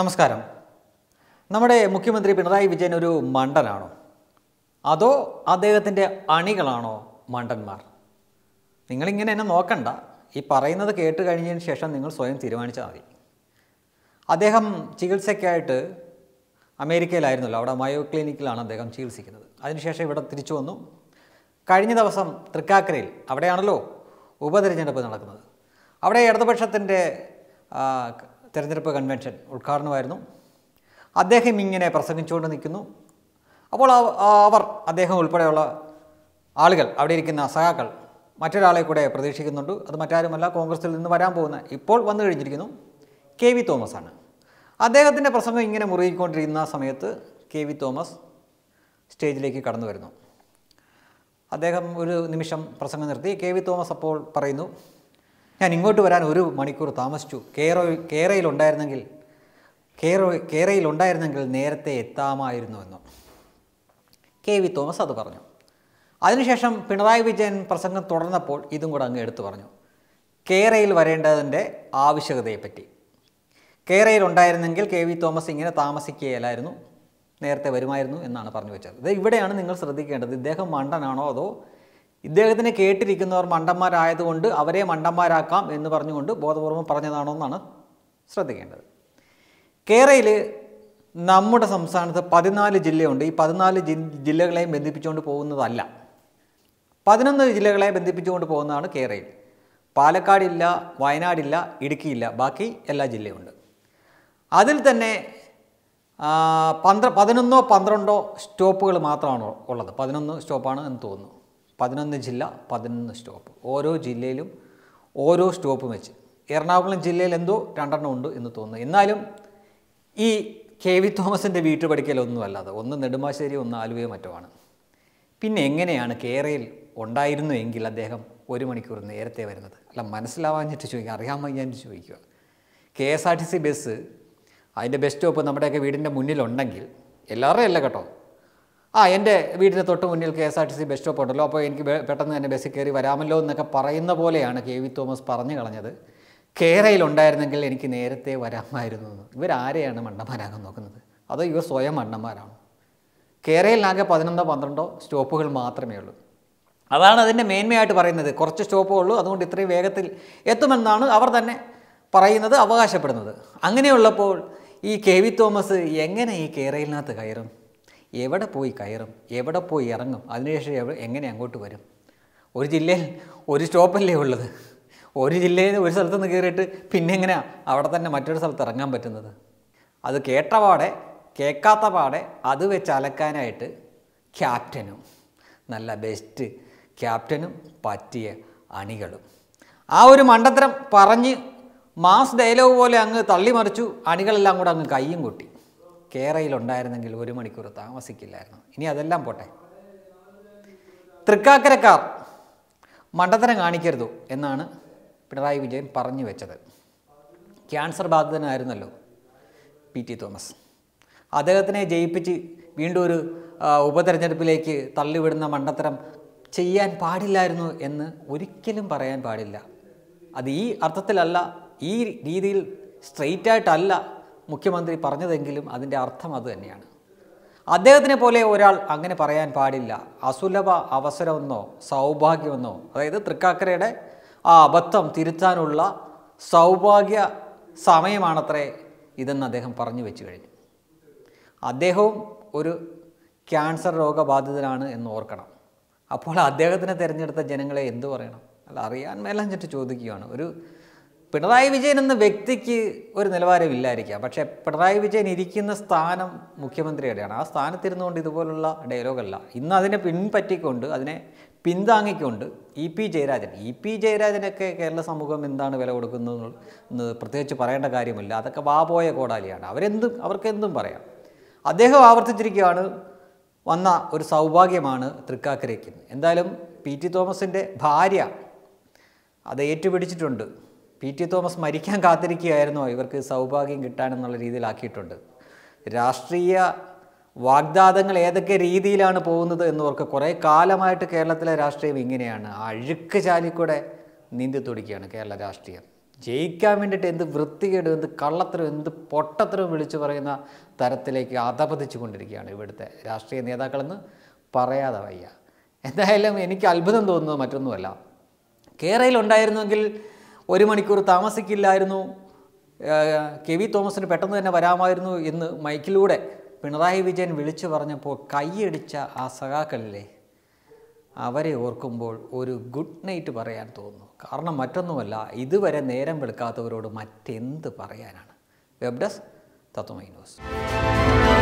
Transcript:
നമസ്കാരം നമ്മുടെ മുഖ്യമന്ത്രി പിണറായി വിജയൻ ഒരു മണ്ടനാണോ അതോ അദ്ദേഹത്തിൻ്റെ അണികളാണോ മണ്ടന്മാർ നിങ്ങളിങ്ങനെ എന്നെ നോക്കണ്ട ഈ പറയുന്നത് കേട്ട് കഴിഞ്ഞതിന് ശേഷം നിങ്ങൾ സ്വയം തീരുമാനിച്ചാൽ മതി അദ്ദേഹം ചികിത്സയ്ക്കായിട്ട് അമേരിക്കയിലായിരുന്നല്ലോ അവിടെ മയോ ക്ലിനിക്കിലാണ് അദ്ദേഹം ചികിത്സിക്കുന്നത് അതിനുശേഷം ഇവിടെ തിരിച്ചു വന്നു കഴിഞ്ഞ ദിവസം തൃക്കാക്കരയിൽ അവിടെയാണല്ലോ ഉപതെരഞ്ഞെടുപ്പ് നടക്കുന്നത് അവിടെ ഇടതുപക്ഷത്തിൻ്റെ തെരഞ്ഞെടുപ്പ് കൺവെൻഷൻ ഉദ്ഘാടനമായിരുന്നു അദ്ദേഹം ഇങ്ങനെ പ്രസംഗിച്ചുകൊണ്ട് നിൽക്കുന്നു അപ്പോൾ അവർ അദ്ദേഹം ഉൾപ്പെടെയുള്ള ആളുകൾ അവിടെ ഇരിക്കുന്ന സഹാക്കൾ മറ്റൊരാളെ കൂടെ പ്രതീക്ഷിക്കുന്നുണ്ട് അത് മറ്റാരുമല്ല കോൺഗ്രസിൽ നിന്ന് വരാൻ പോകുന്ന ഇപ്പോൾ വന്നു കഴിഞ്ഞിരിക്കുന്നു കെ വി തോമസ് ആണ് അദ്ദേഹത്തിൻ്റെ പ്രസംഗം ഇങ്ങനെ മുറുകിക്കൊണ്ടിരിക്കുന്ന സമയത്ത് കെ വി തോമസ് സ്റ്റേജിലേക്ക് കടന്നു വരുന്നു അദ്ദേഹം ഒരു നിമിഷം പ്രസംഗം നിർത്തി കെ വി തോമസ് അപ്പോൾ പറയുന്നു ഞാൻ ഇങ്ങോട്ട് വരാൻ ഒരു മണിക്കൂർ താമസിച്ചു കേറോ കേറയിലുണ്ടായിരുന്നെങ്കിൽ കേറോ കേറയിലുണ്ടായിരുന്നെങ്കിൽ നേരത്തെ എത്താമായിരുന്നു എന്നു കെ വി തോമസ് അത് പറഞ്ഞു അതിനുശേഷം പിണറായി വിജയൻ പ്രസംഗം തുടർന്നപ്പോൾ ഇതും കൂടെ അങ്ങ് എടുത്തു പറഞ്ഞു കേരയിൽ വരേണ്ടതിൻ്റെ ആവശ്യകതയെപ്പറ്റി കേരയിൽ ഉണ്ടായിരുന്നെങ്കിൽ കെ വി തോമസ് ഇങ്ങനെ താമസിക്കുകയല്ലായിരുന്നു നേരത്തെ വരുമായിരുന്നു എന്നാണ് പറഞ്ഞു വെച്ചത് ഇത് ഇവിടെയാണ് നിങ്ങൾ ശ്രദ്ധിക്കേണ്ടത് ഇദ്ദേഹം മണ്ടനാണോ അതോ ഇദ്ദേഹത്തിനെ കേട്ടിരിക്കുന്നവർ മണ്ടന്മാരായതുകൊണ്ട് അവരെ മണ്ടന്മാരാക്കാം എന്ന് പറഞ്ഞുകൊണ്ട് ബോധപൂർവം പറഞ്ഞതാണോ എന്നാണ് ശ്രദ്ധിക്കേണ്ടത് കേരളയിൽ നമ്മുടെ സംസ്ഥാനത്ത് പതിനാല് ജില്ലയുണ്ട് ഈ പതിനാല് ജില്ലകളെയും ബന്ധിപ്പിച്ചുകൊണ്ട് പോകുന്നതല്ല പതിനൊന്ന് ജില്ലകളെ ബന്ധിപ്പിച്ചുകൊണ്ട് പോകുന്നതാണ് കേരളയിൽ പാലക്കാടില്ല വയനാടില്ല ഇടുക്കിയില്ല ബാക്കി എല്ലാ ജില്ലയുണ്ട് അതിൽ തന്നെ പന്ത്ര പതിനൊന്നോ പന്ത്രണ്ടോ സ്റ്റോപ്പുകൾ മാത്രമാണ് ഉള്ളത് പതിനൊന്ന് സ്റ്റോപ്പാണ് എന്ന് തോന്നുന്നു പതിനൊന്ന് ജില്ല പതിനൊന്ന് സ്റ്റോപ്പ് ഓരോ ജില്ലയിലും ഓരോ സ്റ്റോപ്പ് വെച്ച് എറണാകുളം ജില്ലയിൽ എന്തോ രണ്ടെണ്ണം ഉണ്ട് എന്ന് തോന്നുന്നു എന്നാലും ഈ കെ വി തോമസിൻ്റെ വീട്ടു പഠിക്കലൊന്നും അത് ഒന്ന് നെടുമ്പാശ്ശേരി ഒന്ന് ആലുവയോ മറ്റോ ആണ് പിന്നെ എങ്ങനെയാണ് കേരയിൽ ഉണ്ടായിരുന്നു എങ്കിൽ അദ്ദേഹം ഒരു മണിക്കൂർ നേരത്തെ വരുന്നത് അല്ല മനസ്സിലാവാഞ്ഞിട്ട് ചോദിക്കുക അറിയാൻ വയ്യാഞ്ഞിട്ട് ചോദിക്കുക K S R T C bus അതിൻ്റെ ബസ് സ്റ്റോപ്പ് നമ്മുടെയൊക്കെ വീടിൻ്റെ മുന്നിലുണ്ടെങ്കിൽ എല്ലാവരുടെയും അല്ല കേട്ടോ ആ എൻ്റെ വീടിൻ്റെ തൊട്ട് മുന്നിൽ K S R T C bus stop ഉണ്ടല്ലോ അപ്പോൾ എനിക്ക് പെട്ടെന്ന് തന്നെ ബസ്സിൽ കയറി വരാമല്ലോ എന്നൊക്കെ പറയുന്ന പോലെയാണ് കെ വി തോമസ് പറഞ്ഞു കളഞ്ഞത് കേരയിലുണ്ടായിരുന്നെങ്കിൽ എനിക്ക് നേരത്തെ വരാമായിരുന്നു ഇവരാരെയാണ് മണ്ടന്മാരാകാൻ നോക്കുന്നത് അതോ ഇവർ സ്വയം മണ്ടന്മാരാണ് കേരയിലാകെ പതിനൊന്നോ പന്ത്രണ്ടോ സ്റ്റോപ്പുകൾ മാത്രമേ ഉള്ളൂ അതാണ് അതിൻ്റെ മേന്മയായിട്ട് പറയുന്നത് കുറച്ച് സ്റ്റോപ്പുകൾ ഉള്ളൂ അതുകൊണ്ട് ഇത്രയും വേഗത്തിൽ എത്തുമെന്നാണ് അവർ തന്നെ പറയുന്നത് അവകാശപ്പെടുന്നത് അങ്ങനെയുള്ളപ്പോൾ ഈ കെ വി തോമസ് എങ്ങനെ ഈ കേരയിലിനകത്ത് കയറും എവിടെ പോയി കയറും എവിടെ പോയി ഇറങ്ങും അതിനുശേഷം എവിടെ എങ്ങനെ അങ്ങോട്ട് വരും ഒരു ജില്ലയിൽ ഒരു സ്റ്റോപ്പല്ലേ ഉള്ളത് ഒരു ജില്ലയിൽ ഒരു സ്ഥലത്ത് നിന്ന് കയറിയിട്ട് പിന്നെ എങ്ങനെയാ അവിടെ തന്നെ മറ്റൊരു സ്ഥലത്ത് ഇറങ്ങാൻ പറ്റുന്നത് അത് കേട്ട പാടെ കേൾക്കാത്ത പാടെ അത് വെച്ച് അലക്കാനായിട്ട് ക്യാപ്റ്റനും നല്ല ബെസ്റ്റ് ക്യാപ്റ്റനും പറ്റിയ അണികളും ആ ഒരു മണ്ടത്തരം പറഞ്ഞ് മാസ് ഡയലോഗ് പോലെ അങ്ങ് തള്ളിമറിച്ചു അണികളെല്ലാം കൂടെ അങ്ങ് കയ്യും കൊട്ടി കേരയിലുണ്ടായിരുന്നെങ്കിൽ ഒരു മണിക്കൂർ താമസിക്കില്ലായിരുന്നു ഇനി അതെല്ലാം പോട്ടെ തൃക്കാക്കരക്കാർ മണ്ടത്തരം കാണിക്കരുത് എന്നാണ് പിണറായി വിജയൻ പറഞ്ഞു വെച്ചത് ക്യാൻസർ ബാധിതനായിരുന്നല്ലോ പി ടി തോമസ് അദ്ദേഹത്തിനെ ജയിപ്പിച്ച് വീണ്ടും ഒരു ഉപതെരഞ്ഞെടുപ്പിലേക്ക് തള്ളിവിടുന്ന മണ്ടത്തരം ചെയ്യാൻ പാടില്ലായിരുന്നു എന്ന് ഒരിക്കലും പറയാൻ പാടില്ല അത് ഈ അർത്ഥത്തിലല്ല ഈ രീതിയിൽ സ്ട്രെയിറ്റായിട്ടല്ല മുഖ്യമന്ത്രി പറഞ്ഞതെങ്കിലും അതിൻ്റെ അർത്ഥം അത് തന്നെയാണ് അദ്ദേഹത്തിനെ പോലെ ഒരാൾ അങ്ങനെ പറയാൻ പാടില്ല അസുലഭ അവസരമെന്നോ സൗഭാഗ്യമെന്നോ അതായത് തൃക്കാക്കരയുടെ ആ അബദ്ധം തിരുത്താനുള്ള സൗഭാഗ്യ സമയമാണത്രേ ഇതെന്ന് അദ്ദേഹം പറഞ്ഞു വെച്ചു കഴിഞ്ഞു അദ്ദേഹവും ഒരു ക്യാൻസർ രോഗബാധിതനാണ് എന്ന് ഓർക്കണം അപ്പോൾ അദ്ദേഹത്തിനെ തിരഞ്ഞെടുത്ത ജനങ്ങളെ എന്തു പറയണം അല്ല അറിയാൻ മേലെ ചോദിക്കുകയാണ് ഒരു പിണറായി വിജയൻ എന്ന വ്യക്തിക്ക് ഒരു നിലവാരമില്ലായിരിക്കാം പക്ഷെ പിണറായി വിജയൻ ഇരിക്കുന്ന സ്ഥാനം മുഖ്യമന്ത്രിയുടെയാണ് ആ സ്ഥാനത്തിരുന്നുകൊണ്ട് ഇതുപോലുള്ള ഡയലോഗല്ല ഇന്ന് അതിനെ പിൻപറ്റിക്കൊണ്ട് അതിനെ പിന്താങ്ങിക്കൊണ്ട് E P Jayarajan E P ജയരാജനൊക്കെ കേരള സമൂഹം എന്താണ് വില കൊടുക്കുന്നത് എന്ന് പ്രത്യേകിച്ച് പറയേണ്ട കാര്യമില്ല അതൊക്കെ വാപോയ കോടാലിയാണ് അവരെന്തും അവർക്കെന്തും പറയാം അദ്ദേഹം ആവർത്തിച്ചിരിക്കുകയാണ് വന്ന ഒരു സൗഭാഗ്യമാണ് തൃക്കാക്കരയ്ക്ക് എന്തായാലും പി ടി തോമസിൻ്റെ ഭാര്യ അത് ഏറ്റുപിടിച്ചിട്ടുണ്ട് പി ടി തോമസ് മരിക്കാൻ കാത്തിരിക്കുകയായിരുന്നു ഇവർക്ക് സൗഭാഗ്യം കിട്ടാനെന്നുള്ള രീതിയിലാക്കിയിട്ടുണ്ട് രാഷ്ട്രീയ വാഗ്ദാതങ്ങൾ ഏതൊക്കെ രീതിയിലാണ് പോകുന്നത് എന്നവർക്ക് കുറേ കാലമായിട്ട് കേരളത്തിലെ രാഷ്ട്രീയം ഇങ്ങനെയാണ് അഴുക്ക് ചാലിക്കൂടെ നീന്തി തുടിക്കുകയാണ് കേരള രാഷ്ട്രീയം ജയിക്കാൻ വേണ്ടിയിട്ട് എന്ത് വൃത്തികേടും എന്ത് കള്ളത്തരം എന്ത് പൊട്ടത്തരം വിളിച്ചു പറയുന്ന തരത്തിലേക്ക് അധപതിച്ചു കൊണ്ടിരിക്കുകയാണ് ഇവിടുത്തെ രാഷ്ട്രീയ നേതാക്കളെന്ന് പറയാതെ വയ്യ എന്തായാലും എനിക്ക് അത്ഭുതം തോന്നുന്നത് മറ്റൊന്നുമല്ല കേരളയിൽ ഉണ്ടായിരുന്നെങ്കിൽ ഒരു മണിക്കൂർ താമസിക്കില്ലായിരുന്നു കെ വി തോമസിന് പെട്ടെന്ന് തന്നെ വരാമായിരുന്നു എന്ന് മൈക്കിലൂടെ പിണറായി വിജയൻ വിളിച്ചു പറഞ്ഞപ്പോൾ കൈയടിച്ച ആ സഖാക്കളില്ലേ അവരെ ഓർക്കുമ്പോൾ ഒരു ഗുഡ് നൈറ്റ് പറയാൻ തോന്നുന്നു കാരണം മറ്റൊന്നുമല്ല ഇതുവരെ നേരം വെളുക്കാത്തവരോട് മറ്റെന്ത് പറയാനാണ് വെബ് ഡെസ്ക് തത്വമൈ ന്യൂസ്